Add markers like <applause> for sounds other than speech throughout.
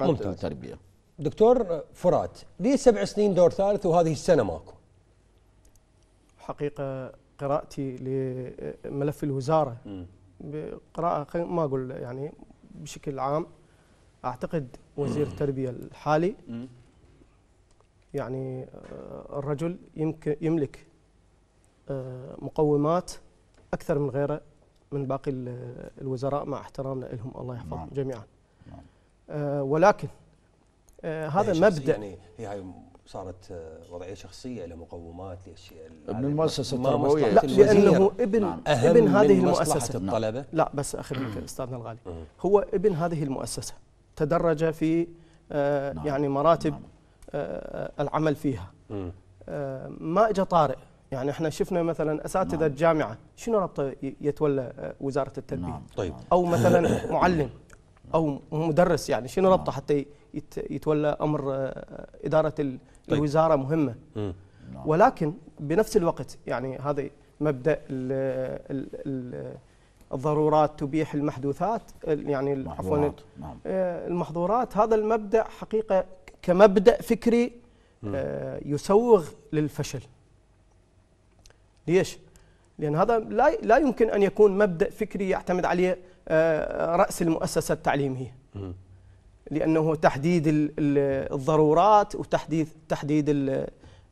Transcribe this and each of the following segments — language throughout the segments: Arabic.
منتهى التربيه دكتور فرات لي سبع سنين دور ثالث وهذه السنه ماكو حقيقه قراءتي لملف الوزاره قراءة بقراءه ما اقول يعني بشكل عام اعتقد وزير التربيه الحالي يعني آه، الرجل يمكن يملك آه، مقومات اكثر من غيره من باقي الوزراء مع احترامنا لهم الله يحفظهم نعم. جميعا نعم. آه، ولكن آه، هذا يعني مبدا يعني هي هاي صارت آه، وضعيه شخصيه لمقومات لاشياء من المؤسسه التربويه لا لانه ابن نعم. ابن هذه المؤسسه الطلبه لا بس اخذك استاذنا الغالي هو ابن هذه المؤسسه تدرج في نعم. يعني مراتب نعم. العمل فيها ما اجى طارئ يعني احنا شفنا مثلا اساتذه نعم. الجامعه شنو ربطه يتولى وزاره التربيه نعم. طيب او مثلا <coughs> معلم او مدرس يعني شنو نعم. ربطه حتى يتولى امر آه، اداره طيب. الوزاره مهمه نعم. ولكن بنفس الوقت يعني هذا مبدا الـ الـ الـ الضرورات تبيح المحدوثات يعني عفوا نعم. آه، المحظورات هذا المبدا حقيقه كمبدا فكري آه، يسوغ للفشل ليش؟ لأن هذا لا لا يمكن أن يكون مبدأ فكري يعتمد عليه آه، رأس المؤسسة التعليمية لأنه تحديد الضرورات وتحديد تحديد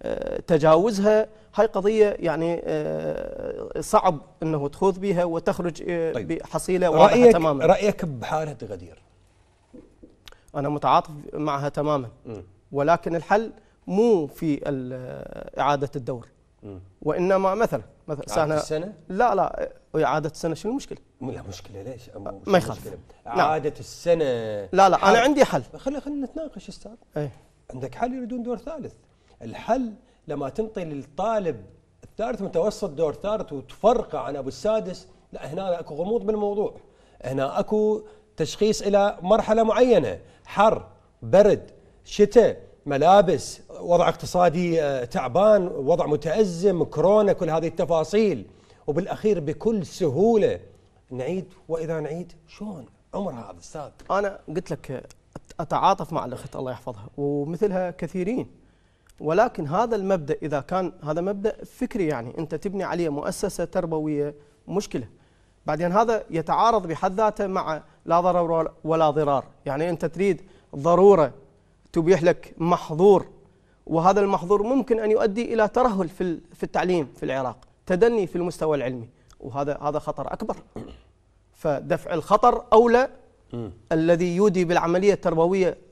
آه، تجاوزها هاي قضية يعني آه، صعب أنه تخوض بها وتخرج طيب. بحصيلة واضحة رأيك تماما رأيك بحالة غدير أنا متعاطف معها تماما م. ولكن الحل مو في إعادة الدور وانما مثلا مثلا سنه السنه؟ لا لا إيه، اعاده السنه شنو المشكله؟ لا مشكله ليش؟ ما يخالف اعاده السنه لا لا حل. انا عندي حل خلينا خلينا نتناقش استاذ ايه؟ عندك حل يريدون دور ثالث الحل لما تنطي للطالب الثالث متوسط دور ثالث وتفرقه عن ابو السادس لا هنا اكو غموض بالموضوع هنا اكو تشخيص الى مرحله معينه حر برد شتاء ملابس وضع اقتصادي آه، تعبان وضع متأزم كورونا كل هذه التفاصيل وبالأخير بكل سهولة نعيد وإذا نعيد شلون عمر هذا أستاذ أنا قلت لك أتعاطف مع الأخت الله يحفظها ومثلها كثيرين ولكن هذا المبدأ إذا كان هذا مبدأ فكري يعني أنت تبني عليه مؤسسة تربوية مشكلة بعدين هذا يتعارض بحد ذاته مع لا ضرر ولا ضرار يعني أنت تريد ضرورة تبيح لك محظور وهذا المحظور ممكن أن يؤدي إلى ترهل في في التعليم في العراق تدني في المستوى العلمي وهذا هذا خطر أكبر فدفع الخطر أولى الذي يودي بالعملية التربوية